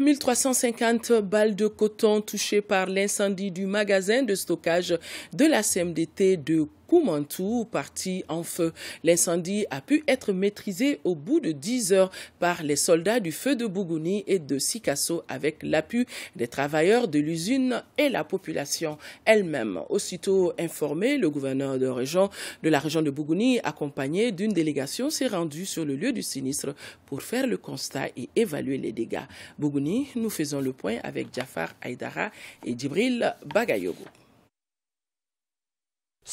1350 balles de coton touchées par l'incendie du magasin de stockage de la CMDT de Koumantou, parti en feu. L'incendie a pu être maîtrisé au bout de 10 heures par les soldats du feu de Bougouni et de Sikasso avec l'appui des travailleurs de l'usine et la population elle-même. Aussitôt informé, le gouverneur de, région, de la région de Bougouni, accompagné d'une délégation, s'est rendu sur le lieu du sinistre pour faire le constat et évaluer les dégâts. Bougouni, nous faisons le point avec Jafar Aïdara et Djibril Bagayogo.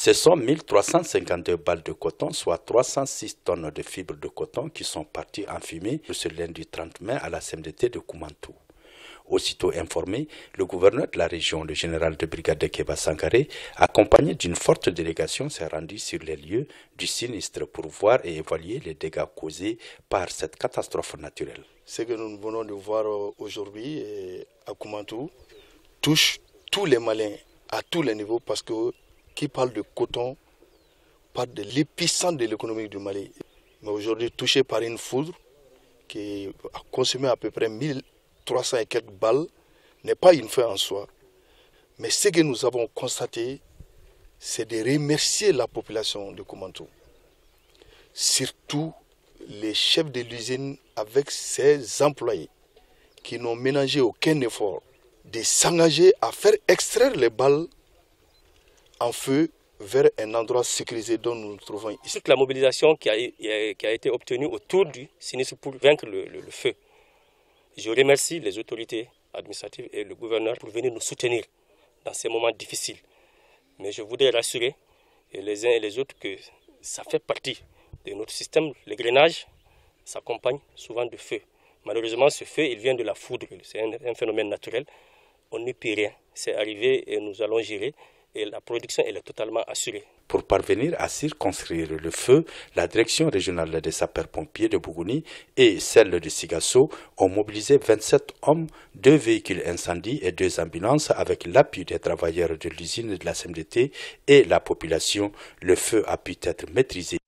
Ce sont 1352 balles de coton, soit 306 tonnes de fibres de coton qui sont parties en fumée ce lundi 30 mai à la CMDT de Koumantou. Aussitôt informé, le gouverneur de la région, le général de brigade Keba Sankaré, accompagné d'une forte délégation, s'est rendu sur les lieux du sinistre pour voir et évaluer les dégâts causés par cette catastrophe naturelle. Ce que nous venons de voir euh, aujourd'hui euh, à Koumantou touche tous les Malins à tous les niveaux parce que qui parle de coton parle de l'épicentre de l'économie du Mali. Mais aujourd'hui, touché par une foudre qui a consumé à peu près 1300 et quelques balles, n'est pas une fin en soi. Mais ce que nous avons constaté, c'est de remercier la population de Komanto. Surtout les chefs de l'usine avec ses employés qui n'ont ménagé aucun effort de s'engager à faire extraire les balles en feu vers un endroit sécurisé dont nous nous trouvons ici. La mobilisation qui a, été obtenue autour du sinistre pour vaincre le, feu. Je remercie les autorités administratives et le gouverneur pour venir nous soutenir dans ces moments difficiles. Mais je voudrais rassurer les uns et les autres que ça fait partie de notre système. Le grainage s'accompagne souvent de feu. Malheureusement, ce feu, il vient de la foudre. C'est un, phénomène naturel. On n'y peut rien. C'est arrivé et nous allons gérer et la production est totalement assurée. Pour parvenir à circonscrire le feu, la direction régionale des sapeurs-pompiers de Bougouni et celle de Sigasso ont mobilisé 27 hommes, deux véhicules incendies et deux ambulances avec l'appui des travailleurs de l'usine de la CMDT et la population. Le feu a pu être maîtrisé.